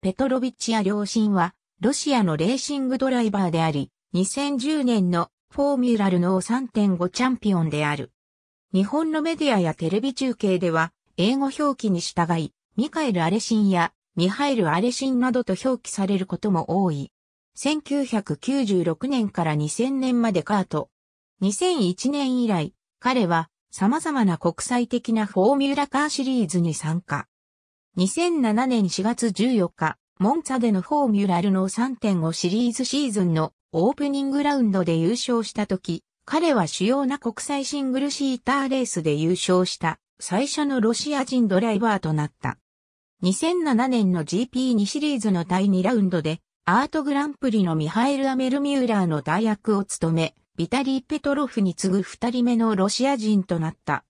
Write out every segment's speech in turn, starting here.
ペトロビッチや両親は、ロシアのレーシングドライバーであり、2010年のフォーミュラルの3.5チャンピオンである。日本のメディアやテレビ中継では、英語表記に従い、ミカエル・アレシンやミハイル・アレシンなどと表記されることも多い。1996年から2000年までカート。2001年以来、彼は様々な国際的なフォーミュラカーシリーズに参加。2007年4月14日、モンツァでのフォーミュラルの3.5シリーズシーズンのオープニングラウンドで優勝した時、彼は主要な国際シングルシーターレースで優勝した最初のロシア人ドライバーとなった。2007年の GP2 シリーズの第2ラウンドでアートグランプリのミハエル・アメル・ミューラーの代役を務め、ビタリー・ペトロフに次ぐ2人目のロシア人となった。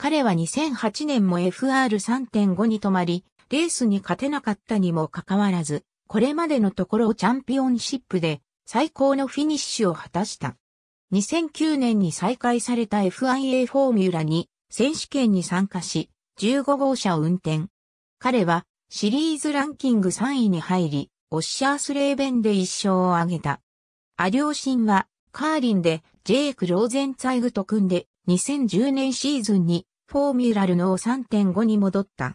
彼は2008年も FR3.5 に止まり、レースに勝てなかったにもかかわらず、これまでのところをチャンピオンシップで最高のフィニッシュを果たした。2009年に再開された FIA フォーミュラに選手権に参加し、15号車を運転。彼はシリーズランキング3位に入り、オッシャースレーベンで1勝を挙げた。アシンはカーリンでジェイク・ローゼンツァイグと組んで2010年シーズンにフォーミュラルの3.5に戻った。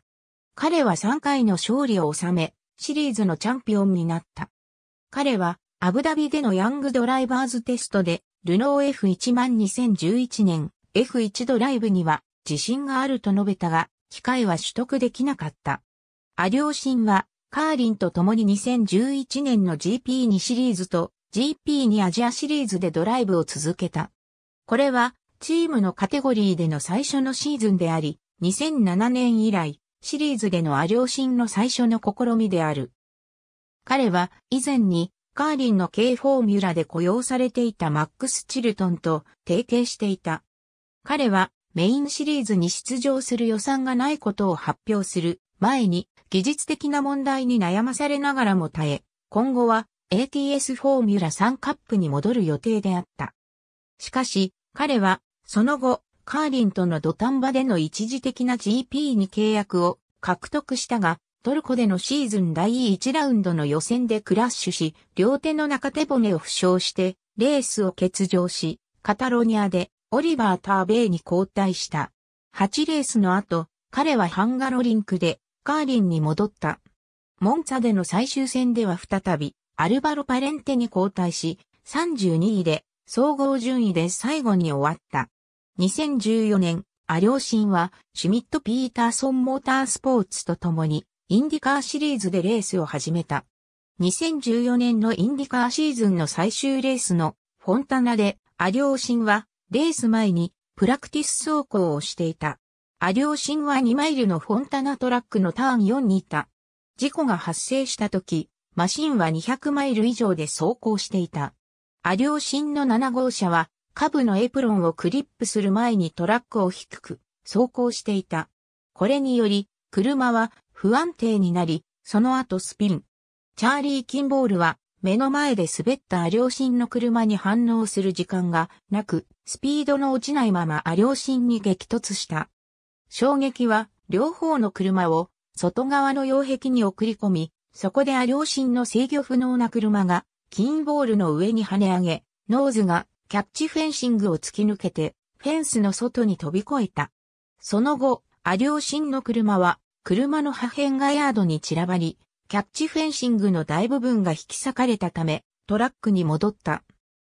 彼は3回の勝利を収め、シリーズのチャンピオンになった。彼は、アブダビでのヤングドライバーズテストで、ルノー F1 万2011年 F1 ドライブには自信があると述べたが、機械は取得できなかった。アリオシンは、カーリンと共に2011年の GP2 シリーズと GP2 アジアシリーズでドライブを続けた。これはチームのカテゴリーでの最初のシーズンであり、2007年以来、シリーズでのア両親の最初の試みである。彼は以前にカーリンの K フォーミュラで雇用されていたマックス・チルトンと提携していた。彼はメインシリーズに出場する予算がないことを発表する前に技術的な問題に悩まされながらも耐え、今後は ATS フォーミュラ3カップに戻る予定であった。しかし、彼はその後、カーリンとの土壇場での一時的な GP に契約を獲得したが、トルコでのシーズン第1ラウンドの予選でクラッシュし、両手の中手骨を負傷して、レースを欠場し、カタロニアでオリバー・ターベイに交代した。8レースの後、彼はハンガロリンクでカーリンに戻った。モンツァでの最終戦では再びアルバロ・パレンテに交代し、32位で総合順位で最後に終わった。2014年、アリョーシンは、シュミット・ピーターソン・モータースポーツと共に、インディカーシリーズでレースを始めた。2014年のインディカーシーズンの最終レースのフォンタナで、アリョーシンは、レース前にプラクティス走行をしていた。アリョーシンは2マイルのフォンタナトラックのターン4にいた。事故が発生した時、マシンは200マイル以上で走行していた。アリョーシンの7号車は下部のエプロンをクリップする前にトラックを低く走行していた。これにより、車は不安定になり、その後スピン。チャーリー・キンボールは目の前で滑った両親の車に反応する時間がなく、スピードの落ちないまま両親に激突した。衝撃は両方の車を外側の擁壁に送り込み、そこで両親の制御不能な車がキンボールの上に跳ね上げ、ノーズがキャッチフェンシングを突き抜けて、フェンスの外に飛び越えた。その後、アリオシンの車は、車の破片がヤードに散らばり、キャッチフェンシングの大部分が引き裂かれたため、トラックに戻った。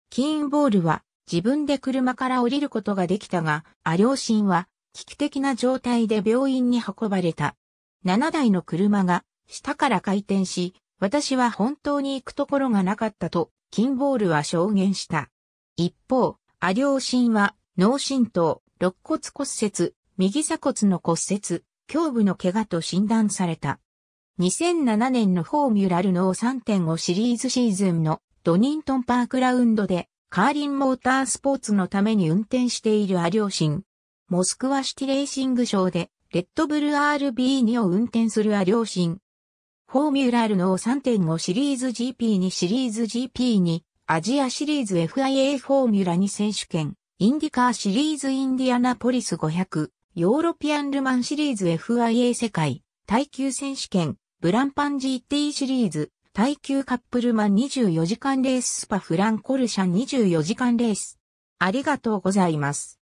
キーンボールは、自分で車から降りることができたが、アリオシンは、危機的な状態で病院に運ばれた。7台の車が、下から回転し、私は本当に行くところがなかったと、キンボールは証言した。一方、アシンは、脳震盪、肋骨骨折、右鎖骨の骨折、胸部の怪我と診断された。2007年のフォーミュラル脳3.5シリーズシーズンのドニントンパークラウンドでカーリンモータースポーツのために運転しているアシン。モスクワシティレーシングショーでレッドブル RB2 を運転するアシン。フォーミュラルの3.5シリーズ GP2 シリーズ GP2 アジアシリーズ FIA フォーミュラ2選手権、インディカーシリーズインディアナポリス500、ヨーロピアンルマンシリーズ FIA 世界、耐久選手権、ブランパン GT シリーズ、耐久カップルマン24時間レーススパフランコルシャン24時間レース。ありがとうございます。